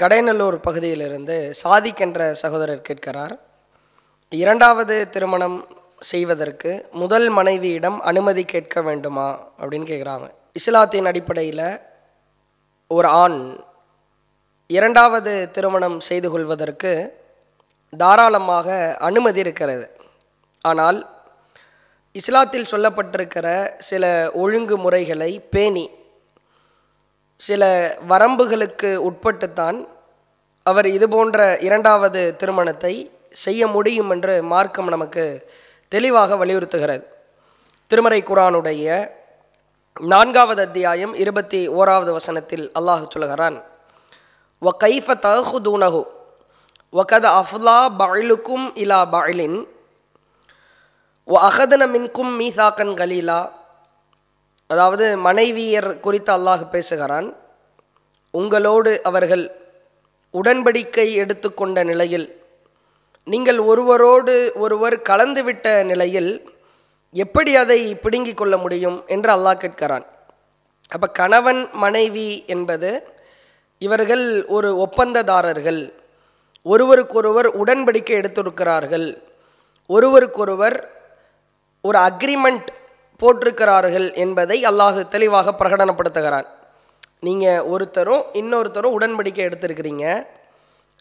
கடைநல்லூர் பகுதியிலிருந்து சாதிக் என்ற சகோதரர் கேட்கிறார் இரண்டாவது திருமணம் செய்வதற்கு முதல் மனைவியிடம் அனுமதி கேட்க வேண்டுமா அப்படின்னு கேட்குறாங்க இஸ்லாத்தின் அடிப்படையில் ஒரு ஆண் இரண்டாவது திருமணம் செய்து கொள்வதற்கு தாராளமாக அனுமதி இருக்கிறது ஆனால் இஸ்லாத்தில் சொல்லப்பட்டிருக்கிற சில ஒழுங்கு முறைகளை பேணி சில வரம்புகளுக்கு உட்பட்டுத்தான் அவர் இது போன்ற இரண்டாவது திருமணத்தை செய்ய முடியும் என்று மார்க்கம் நமக்கு தெளிவாக வலியுறுத்துகிறது திருமறை குரானுடைய நான்காவது அத்தியாயம் இருபத்தி ஓராவது வசனத்தில் அல்லாஹு சொல்கிறான் ஒ கைஃப தஹுதூனஹு வகத் அஃப்லா பாயிலுக்கும் இலா பாயிலின் ஒ அகதன மின்கும் மீசாக்கன் கலீலா அதாவது மனைவியர் குறித்து அல்லாஹ் பேசுகிறான் உங்களோடு அவர்கள் உடன்படிக்கை எடுத்துக்கொண்ட நிலையில் நீங்கள் ஒருவரோடு ஒருவர் கலந்துவிட்ட நிலையில் எப்படி அதை பிடுங்கிக் கொள்ள முடியும் என்று அல்லாஹ் கேட்கிறான் அப்போ கணவன் மனைவி என்பது இவர்கள் ஒரு ஒப்பந்ததாரர்கள் ஒருவருக்கொருவர் உடன்படிக்கை எடுத்திருக்கிறார்கள் ஒருவருக்கொருவர் ஒரு அக்ரிமெண்ட் போட்டிருக்கிறார்கள் என்பதை அல்லாஹு தெளிவாக பிரகடனப்படுத்துகிறான் நீங்கள் ஒருத்தரும் இன்னொருத்தரும் உடன்படிக்கை எடுத்திருக்கிறீங்க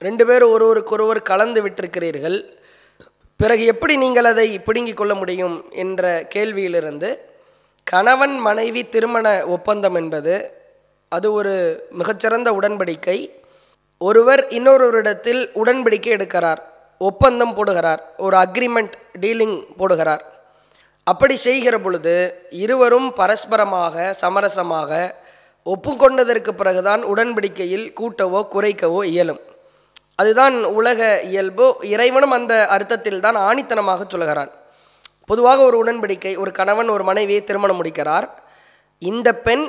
ரெண்டு பேரும் ஒருவருக்கொருவர் கலந்து விட்டிருக்கிறீர்கள் பிறகு எப்படி நீங்கள் அதை பிடுங்கிக் கொள்ள முடியும் என்ற கேள்வியிலிருந்து கணவன் மனைவி திருமண ஒப்பந்தம் என்பது அது ஒரு மிகச்சிறந்த உடன்படிக்கை ஒருவர் இன்னொருவரிடத்தில் உடன்படிக்கை எடுக்கிறார் ஒப்பந்தம் போடுகிறார் ஒரு அக்ரிமெண்ட் டீலிங் போடுகிறார் அப்படி செய்கிற பொழுது இருவரும் பரஸ்பரமாக சமரசமாக ஒப்புக்கொண்டதற்கு பிறகுதான் உடன்படிக்கையில் கூட்டவோ குறைக்கவோ இயலும் அதுதான் உலக இயல்பு இறைவனும் அந்த அர்த்தத்தில் தான் ஆணித்தனமாக சொல்கிறான் பொதுவாக ஒரு உடன்படிக்கை ஒரு கணவன் ஒரு மனைவியை திருமணம் முடிக்கிறார் இந்த பெண்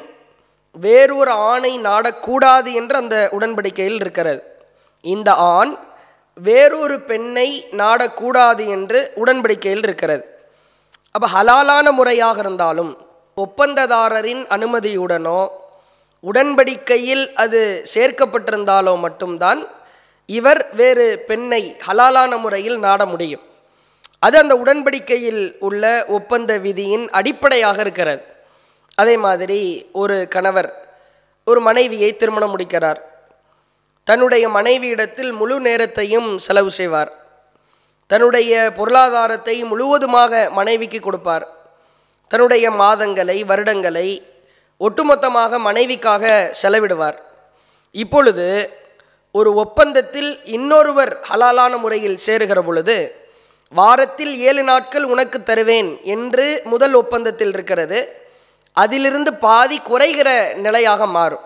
வேறொரு ஆணை நாடக்கூடாது என்று அந்த உடன்படிக்கையில் இருக்கிறது இந்த ஆண் வேறொரு பெண்ணை நாடக்கூடாது என்று உடன்படிக்கையில் இருக்கிறது அப்போ ஹலாலான முறையாக இருந்தாலும் ஒப்பந்ததாரரின் அனுமதியுடனோ உடன்படிக்கையில் அது சேர்க்கப்பட்டிருந்தாலோ மட்டும்தான் இவர் வேறு பெண்ணை ஹலாலான முறையில் நாட முடியும் அது அந்த உடன்படிக்கையில் உள்ள ஒப்பந்த விதியின் அடிப்படையாக இருக்கிறது அதே மாதிரி ஒரு கணவர் ஒரு மனைவியை திருமணம் முடிக்கிறார் தன்னுடைய மனைவியிடத்தில் முழு நேரத்தையும் செலவு செய்வார் தன்னுடைய பொருளாதாரத்தை முழுவதுமாக மனைவிக்கு கொடுப்பார் தன்னுடைய மாதங்களை வருடங்களை ஒட்டுமொத்தமாக மனைவிக்காக செலவிடுவார் இப்பொழுது ஒரு ஒப்பந்தத்தில் இன்னொருவர் ஹலாலான முறையில் சேருகிற பொழுது வாரத்தில் ஏழு நாட்கள் உனக்கு தருவேன் என்று முதல் ஒப்பந்தத்தில் இருக்கிறது அதிலிருந்து பாதி குறைகிற நிலையாக மாறும்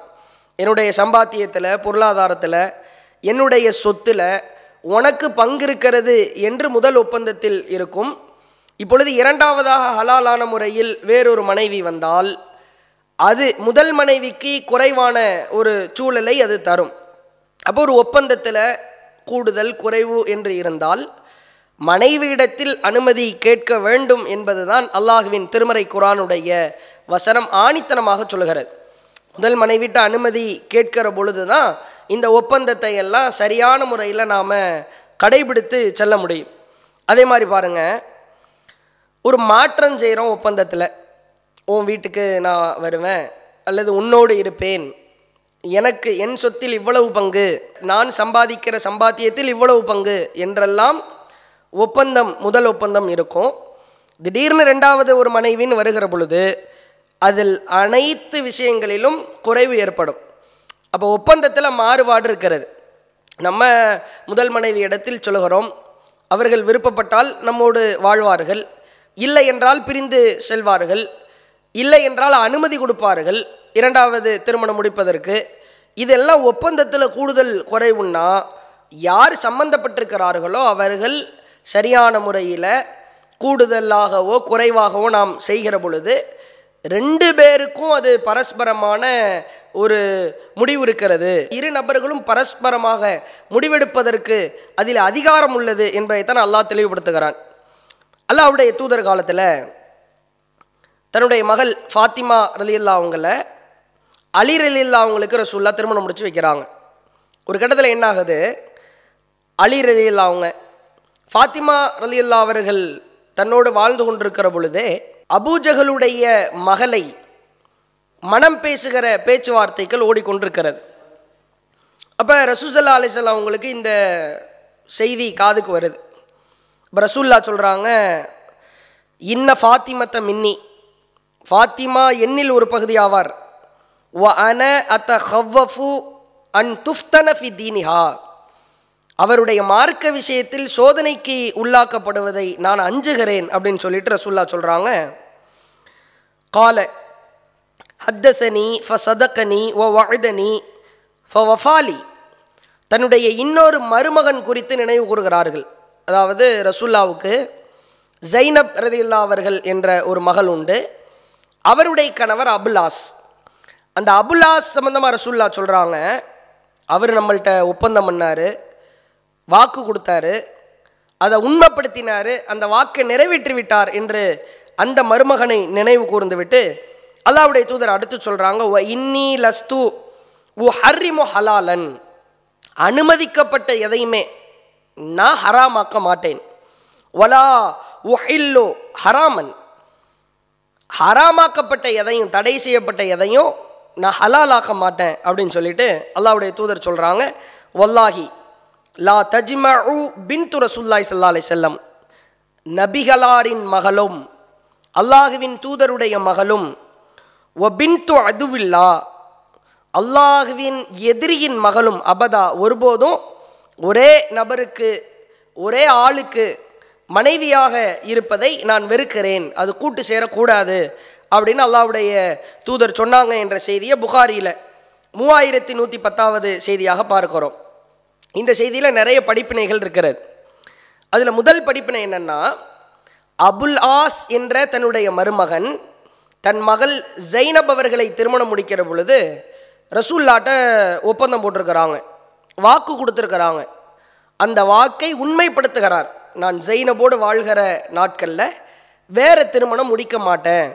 என்னுடைய சம்பாத்தியத்தில் பொருளாதாரத்தில் என்னுடைய சொத்தில் உனக்கு பங்கு இருக்கிறது என்று முதல் ஒப்பந்தத்தில் இருக்கும் இப்பொழுது இரண்டாவதாக ஹலாலான முறையில் வேறொரு மனைவி வந்தால் அது முதல் மனைவிக்கு குறைவான ஒரு சூழலை அது தரும் அப்போ ஒரு ஒப்பந்தத்தில் கூடுதல் குறைவு என்று இருந்தால் மனைவியிடத்தில் அனுமதி கேட்க வேண்டும் என்பதுதான் அல்லாஹுவின் திருமறை குரானுடைய வசனம் ஆணித்தனமாக சொல்கிறது முதல் மனைவிட்ட அனுமதி கேட்கிற பொழுது தான் இந்த ஒப்பந்தத்தை எல்லாம் சரியான முறையில் நாம் கடைபிடித்து செல்ல முடியும் அதே மாதிரி பாருங்கள் ஒரு மாற்றம் செய்கிறோம் ஒப்பந்தத்தில் உன் வீட்டுக்கு நான் வருவேன் அல்லது உன்னோடு இருப்பேன் எனக்கு என் சொத்தில் இவ்வளவு பங்கு நான் சம்பாதிக்கிற சம்பாத்தியத்தில் இவ்வளவு பங்கு என்றெல்லாம் ஒப்பந்தம் முதல் ஒப்பந்தம் இருக்கும் திடீர்னு ரெண்டாவது ஒரு மனைவின்னு வருகிற பொழுது அதில் அனைத்து விஷயங்களிலும் குறைவு ஏற்படும் அப்போ ஒப்பந்தத்தில் மாறுபாடு இருக்கிறது நம்ம முதல் மனைவி இடத்தில் சொல்கிறோம் அவர்கள் விருப்பப்பட்டால் நம்மோடு வாழ்வார்கள் இல்லை என்றால் பிரிந்து செல்வார்கள் இல்லை என்றால் அனுமதி கொடுப்பார்கள் இரண்டாவது திருமணம் முடிப்பதற்கு இதெல்லாம் ஒப்பந்தத்தில் கூடுதல் குறைவுன்னா யார் சம்பந்தப்பட்டிருக்கிறார்களோ அவர்கள் சரியான முறையில் கூடுதலாகவோ குறைவாகவோ நாம் செய்கிற பொழுது ரெண்டு பேருக்கும் அது பரஸ்பரமான ஒரு முடிவு இருக்கிறது இரு நபர்களும் பரஸ்பரமாக முடிவெடுப்பதற்கு அதில் அதிகாரம் உள்ளது என்பதைத்தான் அல்லாஹ் தெளிவுபடுத்துகிறான் அல்லாஹுடைய தூதர் காலத்தில் தன்னுடைய மகள் ஃபாத்திமா ரலில்லா அவங்கள அலி ரலில்லா அவங்களுக்கு ரசூல்லா திருமணம் முடிச்சு வைக்கிறாங்க ஒரு கட்டத்தில் என்ன ஆகுது அலி இல்லா அவங்க ஃபாத்திமா ரலில்லா அவர்கள் தன்னோடு வாழ்ந்து கொண்டிருக்கிற பொழுதே அபூஜகளுடைய மகளை மனம் பேசுகிற பேச்சுவார்த்தைகள் ஓடிக்கொண்டிருக்கிறது அப்போ ரசூசல்லா அலிசல்லா அவங்களுக்கு இந்த செய்தி காதுக்கு வருது இப்போ ரசூல்லா சொல்கிறாங்க இன்ன ஃபாத்திமத்த மின்னி ஃபாத்திமா எண்ணில் ஒரு பகுதி ஆவார் ஒ அன அத்த ஹவ்வஃபு அன் துஃப்தன ஃபி தீனிஹா அவருடைய மார்க்க விஷயத்தில் சோதனைக்கு உள்ளாக்கப்படுவதை நான் அஞ்சுகிறேன் அப்படின்னு சொல்லிட்டு ரசூல்லா சொல்கிறாங்க கால ஹத்தசனி ஃப சதக்கனி ஓ வாழ்தனி ஃப வஃபாலி தன்னுடைய இன்னொரு மருமகன் குறித்து நினைவு கூறுகிறார்கள் அதாவது ரசூல்லாவுக்கு ஜைனப் ரதில்லா அவர்கள் என்ற ஒரு மகள் உண்டு அவருடைய கணவர் அபுல்லாஸ் அந்த அபுல்லாஸ் சம்மந்தமாக ரசூல்லா சொல்கிறாங்க அவர் நம்மள்கிட்ட ஒப்பந்தம் பண்ணார் வாக்கு கொடுத்தாரு அதை உண்மைப்படுத்தினார் அந்த வாக்கை நிறைவேற்றி விட்டார் என்று அந்த மருமகனை நினைவு கூர்ந்துவிட்டு அல்லாவுடைய தூதர் அடுத்து சொல்கிறாங்க இன்னி லஸ்து உ ஹர்ரிமு ஹலாலன் அனுமதிக்கப்பட்ட எதையுமே நான் ஹராமாக்க மாட்டேன் ஒலா உஹில்லோ ஹராமன் ஹராமாக்கப்பட்ட எதையும் தடை செய்யப்பட்ட எதையும் நான் ஹலாலாக்க மாட்டேன் அப்படின்னு சொல்லிட்டு அல்லாவுடைய தூதர் சொல்கிறாங்க வல்லாஹி லா தஜ்மு பின் துரசுல்லாய் சல்லா அலை செல்லம் நபிகளாரின் மகளும் அல்லாஹுவின் தூதருடைய மகளும் ஒபின்து அதுவில்லா அல்லாஹுவின் எதிரியின் மகளும் அபதா ஒருபோதும் ஒரே நபருக்கு ஒரே ஆளுக்கு மனைவியாக இருப்பதை நான் வெறுக்கிறேன் அது கூட்டு சேரக்கூடாது அப்படின்னு அல்லாவுடைய தூதர் சொன்னாங்க என்ற செய்தியை புகாரியில் மூவாயிரத்தி நூற்றி பத்தாவது செய்தியாக பார்க்குறோம் இந்த செய்தியில் நிறைய படிப்பினைகள் இருக்கிறது அதில் முதல் படிப்பினை என்னென்னா அபுல் ஆஸ் என்ற தன்னுடைய மருமகன் தன் மகள் ஜெய்னப் அவர்களை திருமணம் முடிக்கிற பொழுது ரசூல்லாட்ட ஒப்பந்தம் போட்டிருக்கிறாங்க வாக்கு கொடுத்துருக்கிறாங்க அந்த வாக்கை உண்மைப்படுத்துகிறார் நான் ஜெய்னபோடு வாழ்கிற நாட்களில் வேறு திருமணம் முடிக்க மாட்டேன்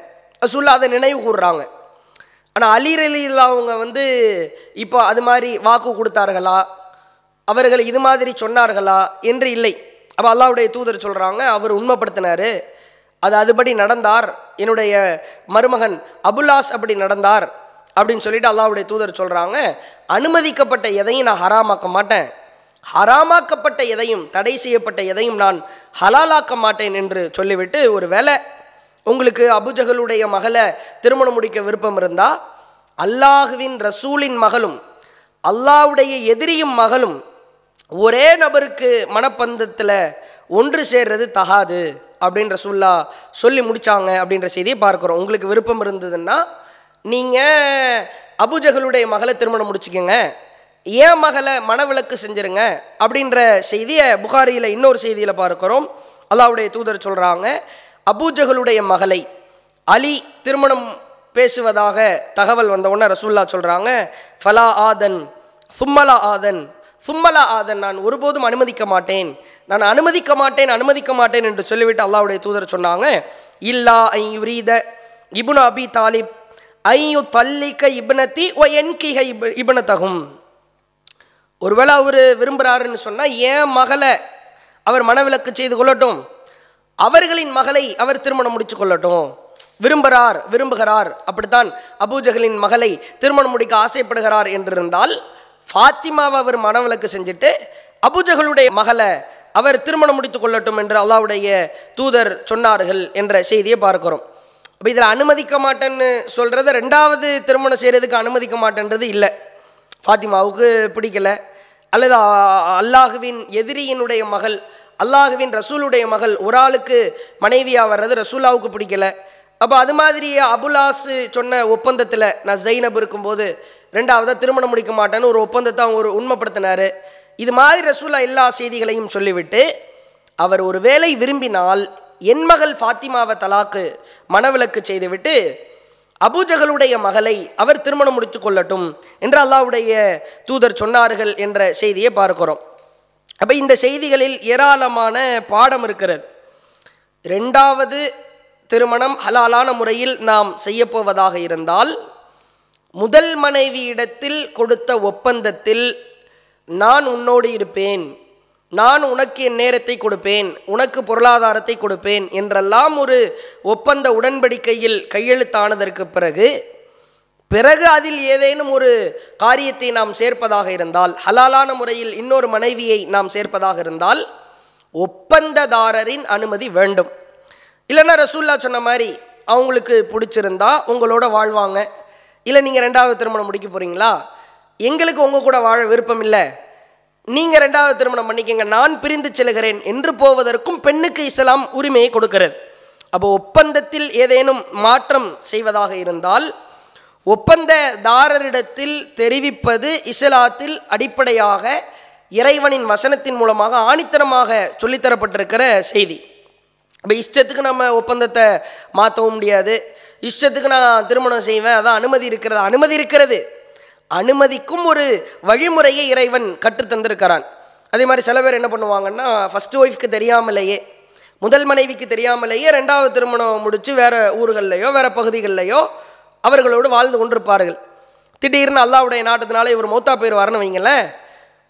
ரசூல்லா அதை நினைவு கூறுறாங்க ஆனால் அலிரலியில் அவங்க வந்து இப்போ அது மாதிரி வாக்கு கொடுத்தார்களா அவர்கள் இது மாதிரி சொன்னார்களா என்று இல்லை அப்போ அல்லாவுடைய தூதர் சொல்கிறாங்க அவர் உண்மைப்படுத்தினார் அது அதுபடி நடந்தார் என்னுடைய மருமகன் அபுல்லாஸ் அப்படி நடந்தார் அப்படின்னு சொல்லிட்டு அல்லாவுடைய தூதர் சொல்கிறாங்க அனுமதிக்கப்பட்ட எதையும் நான் ஹராமாக்க மாட்டேன் ஹராமாக்கப்பட்ட எதையும் தடை செய்யப்பட்ட எதையும் நான் ஹலாலாக்க மாட்டேன் என்று சொல்லிவிட்டு ஒரு வேலை உங்களுக்கு அபுஜகலுடைய மகளை திருமணம் முடிக்க விருப்பம் இருந்தால் அல்லாஹுவின் ரசூலின் மகளும் அல்லாவுடைய எதிரியும் மகளும் ஒரே நபருக்கு மனப்பந்தத்தில் ஒன்று சேர்றது தகாது அப்படின்ற சொல்லா சொல்லி முடித்தாங்க அப்படின்ற செய்தியை பார்க்குறோம் உங்களுக்கு விருப்பம் இருந்ததுன்னா நீங்கள் அபுஜகளுடைய மகளை திருமணம் முடிச்சுக்கோங்க ஏன் மகளை மனவிளக்கு செஞ்சுருங்க அப்படின்ற செய்தியை புகாரியில் இன்னொரு செய்தியில் பார்க்குறோம் அல்லாவுடைய தூதர் சொல்கிறாங்க அபுஜகளுடைய மகளை அலி திருமணம் பேசுவதாக தகவல் வந்தவுடனே ரசூல்லா சொல்கிறாங்க ஃபலா ஆதன் சும்மலா ஆதன் சும்மலா ஆதன் நான் ஒருபோதும் அனுமதிக்க மாட்டேன் நான் அனுமதிக்க மாட்டேன் அனுமதிக்க மாட்டேன் என்று சொல்லிவிட்டு அல்லாவுடைய தூதர் சொன்னாங்க இல்லா ஐ யுரீத இபுன் அபி தாலிப் ஐயு தல்லிக்க இபனத்தி ஓ என் கிஹ இப இபனத்தகும் ஒருவேளை அவர் விரும்புகிறாருன்னு சொன்னால் என் மகளை அவர் மனவிலக்கு செய்து கொள்ளட்டும் அவர்களின் மகளை அவர் திருமணம் முடித்து கொள்ளட்டும் விரும்புகிறார் விரும்புகிறார் அப்படித்தான் அபூஜகலின் மகளை திருமணம் முடிக்க ஆசைப்படுகிறார் என்றிருந்தால் ஃபாத்திமாவை அவர் மனவிலக்கு செஞ்சுட்டு அபுஜகளுடைய மகளை அவர் திருமணம் முடித்து கொள்ளட்டும் என்று அல்லாவுடைய தூதர் சொன்னார்கள் என்ற செய்தியை பார்க்கிறோம் அப்போ இதில் அனுமதிக்க மாட்டேன்னு சொல்கிறது ரெண்டாவது திருமணம் செய்கிறதுக்கு அனுமதிக்க மாட்டேன்றது இல்லை ஃபாத்திமாவுக்கு பிடிக்கலை அல்லது அல்லாஹுவின் எதிரியினுடைய மகள் அல்லாஹுவின் ரசூலுடைய மகள் ஒரு ஆளுக்கு மனைவியாக வர்றது ரசூலாவுக்கு பிடிக்கலை அப்போ அது மாதிரி அபுலாஸு சொன்ன ஒப்பந்தத்தில் நான் ஜெய்னப் இருக்கும்போது ரெண்டாவதாக திருமணம் முடிக்க மாட்டேன்னு ஒரு ஒப்பந்தத்தை அவங்க ஒரு உண்மைப்படுத்தினார் இது மாதிரி ரசூலா எல்லா செய்திகளையும் சொல்லிவிட்டு அவர் ஒரு வேலை விரும்பினால் என் மகள் ஃபாத்திமாவை தலாக்கு மனவிலக்கு செய்துவிட்டு அபுஜகளுடைய மகளை அவர் திருமணம் முடித்து கொள்ளட்டும் என்று அல்லாவுடைய தூதர் சொன்னார்கள் என்ற செய்தியை பார்க்கிறோம் அப்போ இந்த செய்திகளில் ஏராளமான பாடம் இருக்கிறது ரெண்டாவது திருமணம் ஹலாலான முறையில் நாம் செய்யப்போவதாக இருந்தால் முதல் மனைவியிடத்தில் கொடுத்த ஒப்பந்தத்தில் நான் உன்னோடு இருப்பேன் நான் உனக்கு என் நேரத்தை கொடுப்பேன் உனக்கு பொருளாதாரத்தை கொடுப்பேன் என்றெல்லாம் ஒரு ஒப்பந்த உடன்படிக்கையில் கையெழுத்தானதற்கு பிறகு பிறகு அதில் ஏதேனும் ஒரு காரியத்தை நாம் சேர்ப்பதாக இருந்தால் ஹலாலான முறையில் இன்னொரு மனைவியை நாம் சேர்ப்பதாக இருந்தால் ஒப்பந்ததாரரின் அனுமதி வேண்டும் இல்லைன்னா ரசூல்லா சொன்ன மாதிரி அவங்களுக்கு பிடிச்சிருந்தா உங்களோட வாழ்வாங்க இல்லை நீங்கள் ரெண்டாவது திருமணம் முடிக்க போகிறீங்களா எங்களுக்கு உங்கள் கூட வாழ விருப்பம் இல்லை நீங்கள் ரெண்டாவது திருமணம் பண்ணிக்கங்க நான் பிரிந்து செல்கிறேன் என்று போவதற்கும் பெண்ணுக்கு இஸ்லாம் உரிமையை கொடுக்கிறது அப்போ ஒப்பந்தத்தில் ஏதேனும் மாற்றம் செய்வதாக இருந்தால் ஒப்பந்ததாரரிடத்தில் தெரிவிப்பது இஸ்லாத்தில் அடிப்படையாக இறைவனின் வசனத்தின் மூலமாக ஆணித்தனமாக சொல்லித்தரப்பட்டிருக்கிற செய்தி இப்போ இஷ்டத்துக்கு நம்ம ஒப்பந்தத்தை மாற்றவும் முடியாது இஷ்டத்துக்கு நான் திருமணம் செய்வேன் அதான் அனுமதி இருக்கிறது அனுமதி இருக்கிறது அனுமதிக்கும் ஒரு வழிமுறையை இறைவன் கற்றுத்தந்திருக்கிறான் அதே மாதிரி சில பேர் என்ன பண்ணுவாங்கன்னா ஃபஸ்ட்டு ஒய்ஃப்க்கு தெரியாமலேயே முதல் மனைவிக்கு தெரியாமலேயே ரெண்டாவது திருமணம் முடித்து வேறு ஊர்கள்லையோ வேறு பகுதிகளிலையோ அவர்களோடு வாழ்ந்து கொண்டிருப்பார்கள் திடீர்னு அல்லாவுடைய நாட்டத்தினால இவர் மூத்தா பேர் வரணும் வைங்களேன்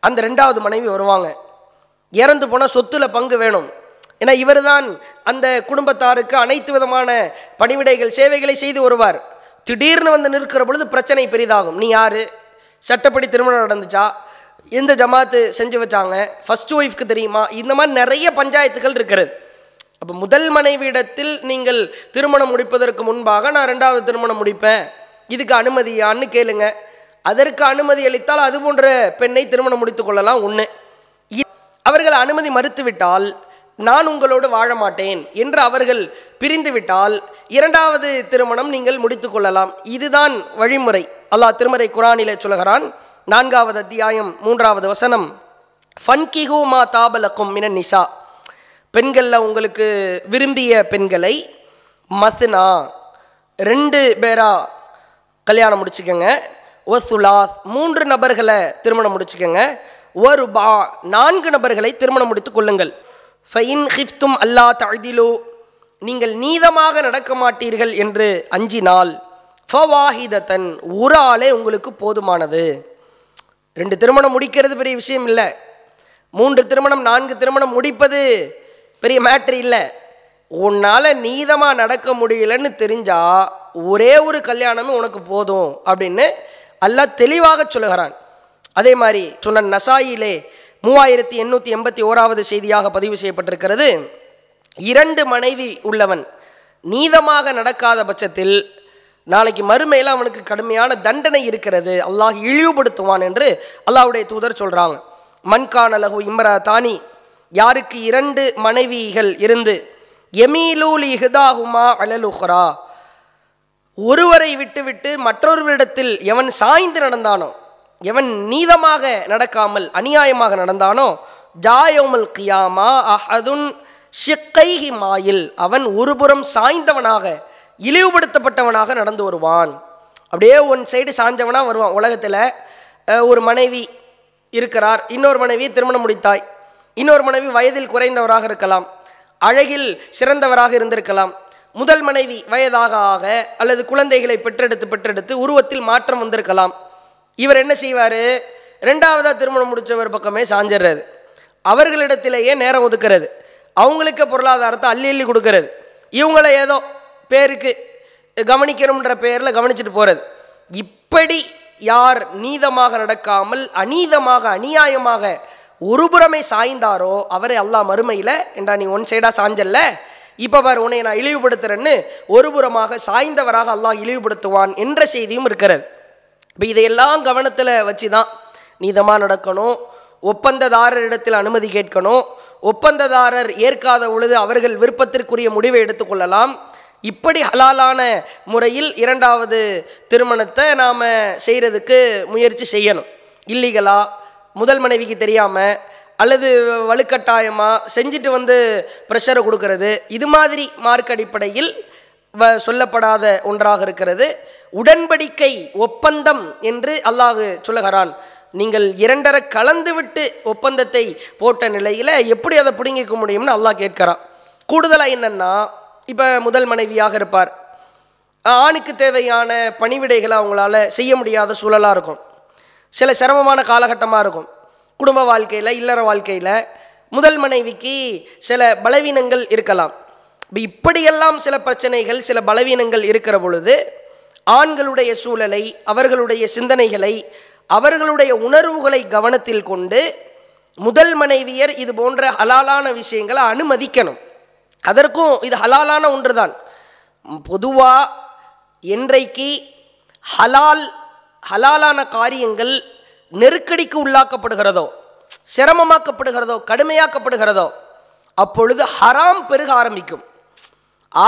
அந்த ரெண்டாவது மனைவி வருவாங்க இறந்து போனால் சொத்துல பங்கு வேணும் ஏன்னா இவர் தான் அந்த குடும்பத்தாருக்கு அனைத்து விதமான பணிவிடைகள் சேவைகளை செய்து வருவார் திடீர்னு வந்து நிற்கிற பொழுது பிரச்சனை பெரிதாகும் நீ யார் சட்டப்படி திருமணம் நடந்துச்சா எந்த ஜமாத்து செஞ்சு வச்சாங்க ஃபஸ்ட் ஒய்ஃப்க்கு தெரியுமா இந்த மாதிரி நிறைய பஞ்சாயத்துகள் இருக்கிறது அப்போ முதல் மனைவியிடத்தில் நீங்கள் திருமணம் முடிப்பதற்கு முன்பாக நான் ரெண்டாவது திருமணம் முடிப்பேன் இதுக்கு அனுமதியான்னு கேளுங்க அதற்கு அனுமதி அளித்தால் அது போன்ற பெண்ணை திருமணம் முடித்து கொள்ளலாம் ஒன்று அவர்கள் அனுமதி மறுத்துவிட்டால் நான் உங்களோடு வாழ மாட்டேன் என்று அவர்கள் பிரிந்துவிட்டால் இரண்டாவது திருமணம் நீங்கள் முடித்து கொள்ளலாம் இதுதான் வழிமுறை அல்லாஹ் திருமறை குரானிலே சொல்கிறான் நான்காவது அத்தியாயம் மூன்றாவது வசனம் ஃபன்கிஹூ மா தாபலக்கும் மின நிசா பெண்களில் உங்களுக்கு விரும்பிய பெண்களை மசுனா ரெண்டு பேரா கல்யாணம் முடிச்சுக்கோங்க ஒசுலாஸ் மூன்று நபர்களை திருமணம் முடிச்சுக்கோங்க ஒரு பா நான்கு நபர்களை திருமணம் முடித்து கொள்ளுங்கள் ஃபைன் ஹிஃப்தும் அல்லா தழுதிலோ நீங்கள் நீதமாக நடக்க மாட்டீர்கள் என்று அஞ்சினால் ஃபவாஹிதத்தன் ஒரு ஆளே உங்களுக்கு போதுமானது ரெண்டு திருமணம் முடிக்கிறது பெரிய விஷயம் இல்லை மூன்று திருமணம் நான்கு திருமணம் முடிப்பது பெரிய மேட்ரு இல்லை உன்னால் நீதமாக நடக்க முடியலன்னு தெரிஞ்சால் ஒரே ஒரு கல்யாணமும் உனக்கு போதும் அப்படின்னு அல்லா தெளிவாக சொல்லுகிறான் அதே மாதிரி சொன்ன நசாயிலே மூவாயிரத்தி எண்ணூற்றி எண்பத்தி ஓராவது செய்தியாக பதிவு செய்யப்பட்டிருக்கிறது இரண்டு மனைவி உள்ளவன் நீதமாக நடக்காத பட்சத்தில் நாளைக்கு மறுமையில் அவனுக்கு கடுமையான தண்டனை இருக்கிறது அல்லாஹ் இழிவுபடுத்துவான் என்று அல்லாஹுடைய தூதர் சொல்கிறாங்க மண்கான லகு இம்ரா தானி யாருக்கு இரண்டு மனைவிகள் இருந்து எமீலூலி ஹிதாஹுமா அலலுஹரா ஒருவரை விட்டுவிட்டு மற்றொருவரிடத்தில் எவன் சாய்ந்து நடந்தானோ எவன் நீதமாக நடக்காமல் அநியாயமாக நடந்தானோ ஜாயோமல் கியாமா அஹதுன் ஷிக்கைஹி மாயில் அவன் ஒருபுறம் சாய்ந்தவனாக இழிவுபடுத்தப்பட்டவனாக நடந்து வருவான் அப்படியே ஒன் சைடு சாய்ந்தவனாக வருவான் உலகத்தில் ஒரு மனைவி இருக்கிறார் இன்னொரு மனைவி திருமணம் முடித்தாய் இன்னொரு மனைவி வயதில் குறைந்தவராக இருக்கலாம் அழகில் சிறந்தவராக இருந்திருக்கலாம் முதல் மனைவி வயதாக ஆக அல்லது குழந்தைகளை பெற்றெடுத்து பெற்றெடுத்து உருவத்தில் மாற்றம் வந்திருக்கலாம் இவர் என்ன செய்வார் ரெண்டாவதாக திருமணம் முடித்தவர் பக்கமே சாஞ்சிடுறது அவர்களிடத்திலேயே நேரம் ஒதுக்கிறது அவங்களுக்கு பொருளாதாரத்தை அள்ளி அள்ளி கொடுக்கறது இவங்கள ஏதோ பேருக்கு கவனிக்கணுன்ற பேரில் கவனிச்சுட்டு போகிறது இப்படி யார் நீதமாக நடக்காமல் அநீதமாக அநியாயமாக ஒருபுறமே சாய்ந்தாரோ அவரை அல்லா மறுமையில் என்றா நீ ஒன் சைடாக சாஞ்சல்ல இப்போ பார் உன்னை நான் இழிவுபடுத்துகிறேன்னு ஒருபுறமாக சாய்ந்தவராக அல்லாஹ் இழிவுபடுத்துவான் என்ற செய்தியும் இருக்கிறது இப்போ இதையெல்லாம் கவனத்தில் வச்சு தான் நீதமாக நடக்கணும் ஒப்பந்ததாரரிடத்தில் அனுமதி கேட்கணும் ஒப்பந்ததாரர் ஏற்காத பொழுது அவர்கள் விருப்பத்திற்குரிய முடிவை எடுத்துக்கொள்ளலாம் இப்படி ஹலாலான முறையில் இரண்டாவது திருமணத்தை நாம் செய்கிறதுக்கு முயற்சி செய்யணும் இல்லீகலாக முதல் மனைவிக்கு தெரியாமல் அல்லது வலுக்கட்டாயமாக செஞ்சுட்டு வந்து ப்ரெஷரை கொடுக்கறது இது மாதிரி மார்க் அடிப்படையில் சொல்லப்படாத ஒன்றாக இருக்கிறது உடன்படிக்கை ஒப்பந்தம் என்று அல்லாஹு சொல்லுகிறான் நீங்கள் இரண்டரை கலந்துவிட்டு ஒப்பந்தத்தை போட்ட நிலையில் எப்படி அதை பிடுங்கிக்க முடியும்னு அல்லாஹ் கேட்கிறான் கூடுதலாக என்னென்னா இப்போ முதல் மனைவியாக இருப்பார் ஆணுக்கு தேவையான பணிவிடைகளை அவங்களால செய்ய முடியாத சூழலாக இருக்கும் சில சிரமமான காலகட்டமாக இருக்கும் குடும்ப வாழ்க்கையில் இல்லற வாழ்க்கையில் முதல் மனைவிக்கு சில பலவீனங்கள் இருக்கலாம் இப்படியெல்லாம் சில பிரச்சனைகள் சில பலவீனங்கள் இருக்கிற பொழுது ஆண்களுடைய சூழலை அவர்களுடைய சிந்தனைகளை அவர்களுடைய உணர்வுகளை கவனத்தில் கொண்டு முதல் மனைவியர் இது போன்ற ஹலாலான விஷயங்களை அனுமதிக்கணும் அதற்கும் இது ஹலாலான ஒன்று தான் பொதுவாக என்றைக்கு ஹலால் ஹலாலான காரியங்கள் நெருக்கடிக்கு உள்ளாக்கப்படுகிறதோ சிரமமாக்கப்படுகிறதோ கடுமையாக்கப்படுகிறதோ அப்பொழுது ஹராம் பெருக ஆரம்பிக்கும்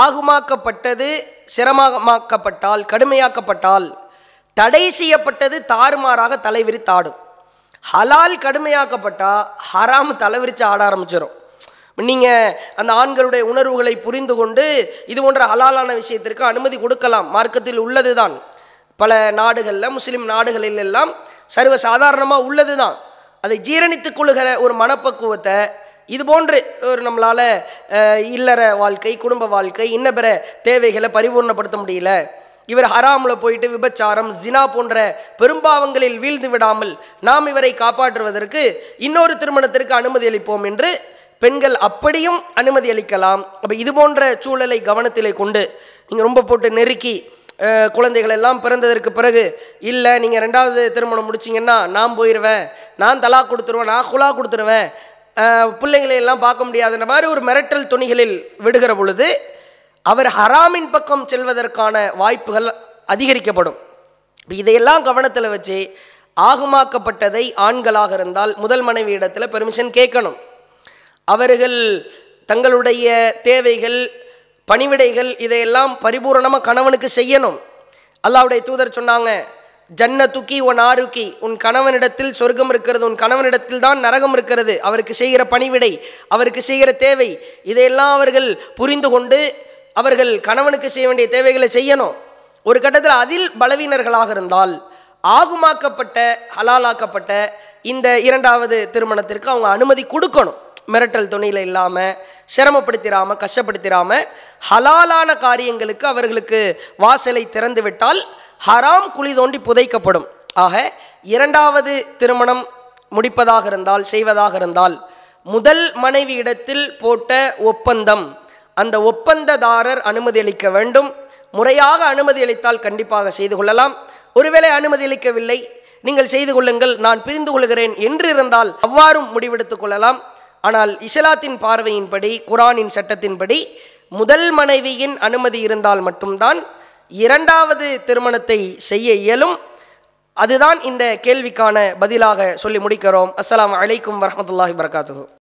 ஆகுமாக்கப்பட்டது சிரமமாக்கப்பட்டால் கடுமையாக்கப்பட்டால் தடை செய்யப்பட்டது தாறுமாறாக தலைவிரித்தாடும் ஹலால் கடுமையாக்கப்பட்டால் ஹராம் தலைவிரித்து ஆட ஆரம்பிச்சிடும் நீங்கள் அந்த ஆண்களுடைய உணர்வுகளை புரிந்து கொண்டு இது போன்ற ஹலாலான விஷயத்திற்கு அனுமதி கொடுக்கலாம் மார்க்கத்தில் உள்ளது தான் பல நாடுகளில் முஸ்லீம் நாடுகளில் எல்லாம் சர்வசாதாரணமாக உள்ளது தான் அதை ஜீரணித்துக் கொள்ளுகிற ஒரு மனப்பக்குவத்தை இது போன்று ஒரு நம்மளால் இல்லற வாழ்க்கை குடும்ப வாழ்க்கை இன்ன பிற தேவைகளை பரிபூர்ணப்படுத்த முடியல இவர் ஹராமில் போயிட்டு விபச்சாரம் ஜினா போன்ற பெரும்பாவங்களில் வீழ்ந்து விடாமல் நாம் இவரை காப்பாற்றுவதற்கு இன்னொரு திருமணத்திற்கு அனுமதி அளிப்போம் என்று பெண்கள் அப்படியும் அனுமதி அளிக்கலாம் அப்போ இது போன்ற சூழலை கவனத்திலே கொண்டு நீங்கள் ரொம்ப போட்டு நெருக்கி குழந்தைகள் எல்லாம் பிறந்ததற்கு பிறகு இல்லை நீங்கள் ரெண்டாவது திருமணம் முடிச்சிங்கன்னா நான் போயிடுவேன் நான் தலா கொடுத்துருவேன் நான் குலா கொடுத்துருவேன் பிள்ளைங்களை எல்லாம் பார்க்க முடியாதுன்ற மாதிரி ஒரு மிரட்டல் துணிகளில் விடுகிற பொழுது அவர் ஹராமின் பக்கம் செல்வதற்கான வாய்ப்புகள் அதிகரிக்கப்படும் இதையெல்லாம் கவனத்தில் வச்சு ஆகுமாக்கப்பட்டதை ஆண்களாக இருந்தால் முதல் மனைவி இடத்துல பெர்மிஷன் கேட்கணும் அவர்கள் தங்களுடைய தேவைகள் பணிவிடைகள் இதையெல்லாம் பரிபூரணமாக கணவனுக்கு செய்யணும் அல்லாவுடைய தூதர் சொன்னாங்க துக்கி உன் ஆருக்கி உன் கணவனிடத்தில் சொர்க்கம் இருக்கிறது உன் கணவனிடத்தில் தான் நரகம் இருக்கிறது அவருக்கு செய்கிற பணிவிடை அவருக்கு செய்கிற தேவை இதையெல்லாம் அவர்கள் புரிந்து கொண்டு அவர்கள் கணவனுக்கு செய்ய வேண்டிய தேவைகளை செய்யணும் ஒரு கட்டத்தில் அதில் பலவீனர்களாக இருந்தால் ஆகுமாக்கப்பட்ட ஹலாலாக்கப்பட்ட இந்த இரண்டாவது திருமணத்திற்கு அவங்க அனுமதி கொடுக்கணும் மிரட்டல் துணையில் இல்லாமல் சிரமப்படுத்திடாமல் கஷ்டப்படுத்திடாமல் ஹலாலான காரியங்களுக்கு அவர்களுக்கு வாசலை திறந்துவிட்டால் ஹராம் குழி தோண்டி புதைக்கப்படும் ஆக இரண்டாவது திருமணம் முடிப்பதாக இருந்தால் செய்வதாக இருந்தால் முதல் மனைவி இடத்தில் போட்ட ஒப்பந்தம் அந்த ஒப்பந்ததாரர் அனுமதி அளிக்க வேண்டும் முறையாக அனுமதி அளித்தால் கண்டிப்பாக செய்து கொள்ளலாம் ஒருவேளை அனுமதி அளிக்கவில்லை நீங்கள் செய்து கொள்ளுங்கள் நான் பிரிந்து கொள்கிறேன் என்று இருந்தால் அவ்வாறும் முடிவெடுத்துக் கொள்ளலாம் ஆனால் இஸ்லாத்தின் பார்வையின்படி குரானின் சட்டத்தின்படி முதல் மனைவியின் அனுமதி இருந்தால் மட்டும்தான் இரண்டாவது திருமணத்தை செய்ய இயலும் அதுதான் இந்த கேள்விக்கான பதிலாக சொல்லி முடிக்கிறோம் அஸ்லாம் அலைக்கும் வரமத்துல்லாஹி வரகாத்துகும்